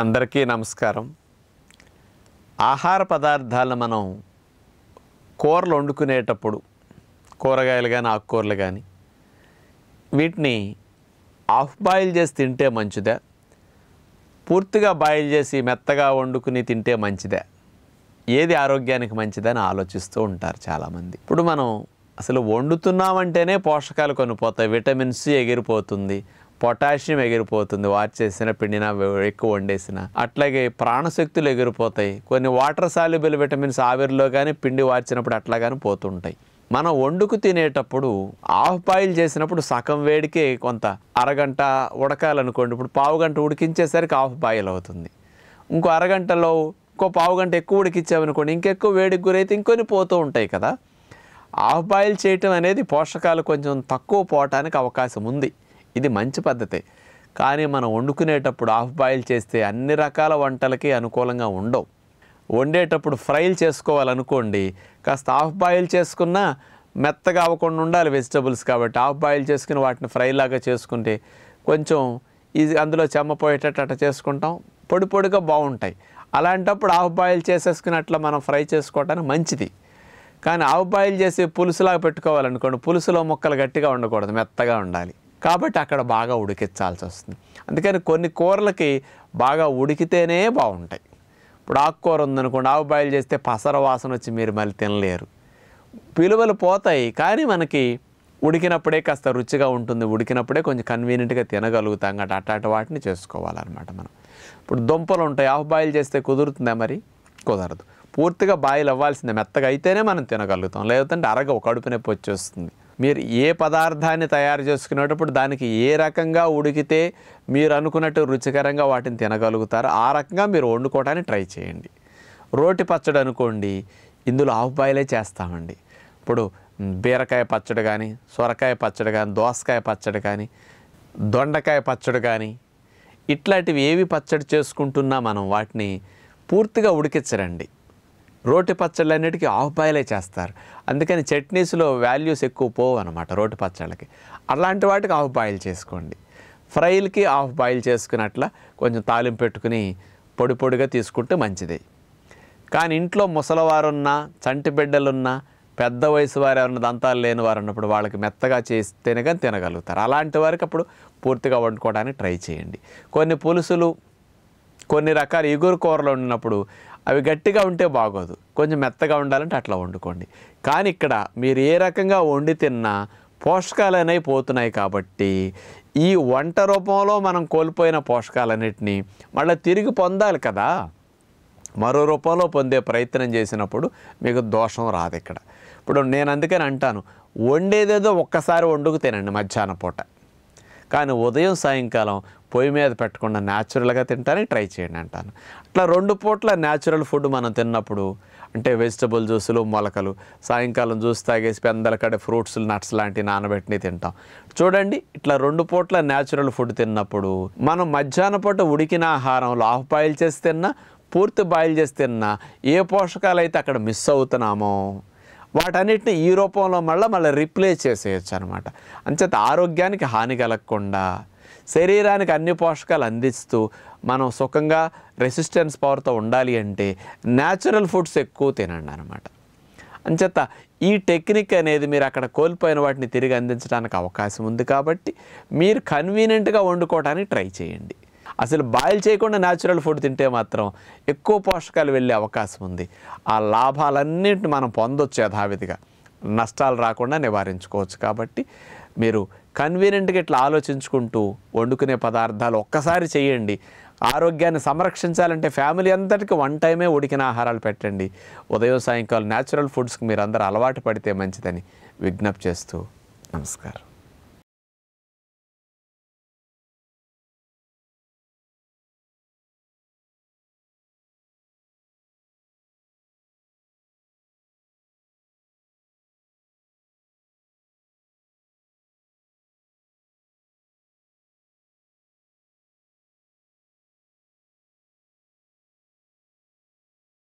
అందరికీ నమస్కారం ఆహార పదార్థాలను మనం కూరలు వండుకునేటప్పుడు కూరగాయలు కానీ ఆకుకూరలు కానీ వీటిని ఆఫ్ బాయిల్ చేసి తింటే మంచిదా పూర్తిగా బాయిల్ చేసి మెత్తగా వండుకుని తింటే మంచిదా ఏది ఆరోగ్యానికి మంచిదని ఆలోచిస్తూ ఉంటారు చాలామంది ఇప్పుడు మనం అసలు వండుతున్నామంటేనే పోషకాలు కొనిపోతాయి విటమిన్ సి ఎగిరిపోతుంది పొటాషియం ఎగిరిపోతుంది వాచ్ చేసిన పిండిన ఎక్కువ వండేసిన అట్లాగే ప్రాణశక్తులు ఎగిరిపోతాయి కొన్ని వాటర్ సాల్యుబుల్ విటమిన్స్ ఆవిరిలో కానీ పిండి వార్చినప్పుడు అట్లా కానీ పోతుంటాయి మనం వండుకు తినేటప్పుడు ఆఫ్ బాయిల్ చేసినప్పుడు సగం వేడికే కొంత అరగంట ఉడకాలనుకోండి ఇప్పుడు పావు గంట ఉడికించేసరికి ఆఫ్ బాయిల్ అవుతుంది ఇంకో అరగంటలో ఇంకో పావు గంట ఎక్కువ ఉడికించామనుకోండి ఇంకెక్కువ వేడికి గురైతే ఇంకొని పోతూ ఉంటాయి కదా ఆఫ్ బాయిల్ చేయటం అనేది పోషకాలు కొంచెం తక్కువ పోవటానికి అవకాశం ఉంది ఇది మంచి పద్ధతే కానీ మనం వండుకునేటప్పుడు ఆఫ్ బాయిల్ చేస్తే అన్ని రకాల వంటలకి అనుకూలంగా ఉండవు వండేటప్పుడు ఫ్రైలు చేసుకోవాలనుకోండి కాస్త ఆఫ్ బాయిల్ చేసుకున్నా మెత్తగా అవ్వకుండా ఉండాలి వెజిటబుల్స్ కాబట్టి ఆఫ్ బాయిల్ చేసుకుని వాటిని ఫ్రైలాగా చేసుకుంటే కొంచెం ఇది అందులో చెమ్మపోయేటట్టు అట్ట చేసుకుంటాం పొడి పొడిగా బాగుంటాయి అలాంటప్పుడు ఆఫ్ బాయిల్ చేసేసుకుని అట్లా మనం ఫ్రై చేసుకోవటానికి మంచిది కానీ ఆవు బాయిల్ చేసి పులుసులాగా పెట్టుకోవాలనుకోండి పులుసులో ముక్కలు గట్టిగా ఉండకూడదు మెత్తగా ఉండాలి కాబట్టి అక్కడ బాగా ఉడికించాల్సి వస్తుంది అందుకని కొన్ని కూరలకి బాగా ఉడికితేనే బాగుంటాయి ఇప్పుడు ఆకుకూర ఉందనుకోండి ఆవు బాయిల్ చేస్తే పసర వాసన వచ్చి మీరు మళ్ళీ తినలేరు పిలువలు పోతాయి కానీ మనకి ఉడికినప్పుడే కాస్త రుచిగా ఉంటుంది ఉడికినప్పుడే కొంచెం కన్వీనియంట్గా తినగలుగుతాం కాబట్టి అటు వాటిని చేసుకోవాలన్నమాట మనం ఇప్పుడు దుంపలు ఉంటాయి ఆఫ్ బాయిల్ చేస్తే కుదురుతుందా మరి కుదరదు పూర్తిగా బాయిల్ అవ్వాల్సిందే మెత్తగా అయితేనే మనం తినగలుగుతాం లేదంటే అరగ ఒక కడుపు నొప్పి వచ్చేస్తుంది మీరు ఏ పదార్థాన్ని తయారు చేసుకునేటప్పుడు దానికి ఏ రకంగా ఉడికితే మీరు అనుకున్నట్టు రుచికరంగా వాటిని తినగలుగుతారో ఆ రకంగా మీరు వండుకోవడానికి ట్రై చేయండి రోటి పచ్చడి అనుకోండి ఇందులో ఆవు బాయిలే చేస్తామండి ఇప్పుడు బీరకాయ పచ్చడి కానీ సొరకాయ పచ్చడి కానీ దోసకాయ పచ్చడి కానీ దొండకాయ పచ్చడి కానీ ఇట్లాంటివి ఏవి పచ్చడి చేసుకుంటున్నా మనం వాటిని పూర్తిగా ఉడికించరండి రోటి పచ్చళ్ళు అన్నిటికీ ఆఫ్ బాయిలే చేస్తారు అందుకని చట్నీస్లో వాల్యూస్ ఎక్కువ పోవు అనమాట రోటి పచ్చళ్ళకి అలాంటి వాటికి ఆఫ్ బాయిల్ చేసుకోండి ఫ్రైలకి ఆఫ్ బాయిల్ చేసుకున్నట్ల కొంచెం తాలింపు పెట్టుకుని పొడి పొడిగా తీసుకుంటే మంచిది కానీ ఇంట్లో ముసలవారున్నా చంటి బిడ్డలున్నా పెద్ద వయసు వారు ఎవరన్నా దంతాలు లేని వారు ఉన్నప్పుడు వాళ్ళకి మెత్తగా చేస్తేనే కానీ తినగలుగుతారు అలాంటి వారికి అప్పుడు పూర్తిగా వండుకోవడానికి ట్రై చేయండి కొన్ని పులుసులు కొన్ని రకాల ఇగురు కూరలు ఉన్నప్పుడు అవి గట్టిగా ఉంటే బాగోదు కొంచెం మెత్తగా ఉండాలంటే అట్లా వండుకోండి కానీ ఇక్కడ మీరు ఏ రకంగా వండి తిన్నా పోషకాలనేవి పోతున్నాయి కాబట్టి ఈ వంట రూపంలో మనం కోల్పోయిన పోషకాలన్నింటినీ మళ్ళీ తిరిగి పొందాలి కదా మరో రూపంలో పొందే ప్రయత్నం చేసినప్పుడు మీకు దోషం రాదు ఇక్కడ ఇప్పుడు నేను అందుకని అంటాను వండేదేదో ఒక్కసారి వండుకు తినండి మధ్యాహ్న పూట కానీ ఉదయం సాయంకాలం పొయ్యి మీద పెట్టకుండా న్యాచురల్గా తింటానికి ట్రై చేయండి అంటాను అట్లా రెండు పూట్ల న్యాచురల్ ఫుడ్ మనం తిన్నప్పుడు అంటే వెజిటబుల్ జ్యూసులు మొలకలు సాయంకాలం జ్యూస్ తాగేసి పెందల కడ ఫ్రూట్స్ నట్స్ లాంటివి నానబెట్టిని తింటాం చూడండి ఇట్లా రెండు పూట్ల న్యాచురల్ ఫుడ్ తిన్నప్పుడు మనం మధ్యాహ్న పూట ఉడికిన ఆహారంలో ఆఫ్ బాయిల్ చేసి తిన్నా పూర్తి బాయిల్ చేసి తిన్నా ఏ పోషకాలు అయితే అక్కడ మిస్ అవుతున్నామో వాటన్నిటిని ఈ రూపంలో మళ్ళీ మళ్ళీ రీప్లేస్ చేసేయచ్చు అనమాట అంచేత ఆరోగ్యానికి హాని కలగకుండా శరీరానికి అన్ని పోషకాలు అందిస్తూ మనం సుఖంగా రెసిస్టెన్స్ పవర్తో ఉండాలి అంటే న్యాచురల్ ఫుడ్స్ ఎక్కువ తినండి అనమాట అంచేత ఈ టెక్నిక్ అనేది మీరు అక్కడ కోల్పోయిన వాటిని తిరిగి అందించడానికి అవకాశం ఉంది కాబట్టి మీరు కన్వీనియంట్గా వండుకోవడానికి ట్రై చేయండి అసలు బాయిల్ చేయకుండా న్యాచురల్ ఫుడ్ తింటే మాత్రం ఎక్కువ పోషకాలు వెళ్ళే అవకాశం ఉంది ఆ లాభాలన్నింటిని మనం పొందొచ్చు యథావిధిగా నష్టాలు రాకుండా నివారించుకోవచ్చు కాబట్టి మీరు కన్వీనియంట్గా ఇట్లా ఆలోచించుకుంటూ వండుకునే పదార్థాలు ఒక్కసారి చేయండి ఆరోగ్యాన్ని సంరక్షించాలంటే ఫ్యామిలీ అంతటికి వన్ టైమే ఉడికిన ఆహారాలు పెట్టండి ఉదయం సాయంకాలం న్యాచురల్ ఫుడ్స్కి మీరు అందరూ అలవాటు పడితే మంచిదని విజ్ఞప్తి చేస్తూ నమస్కారం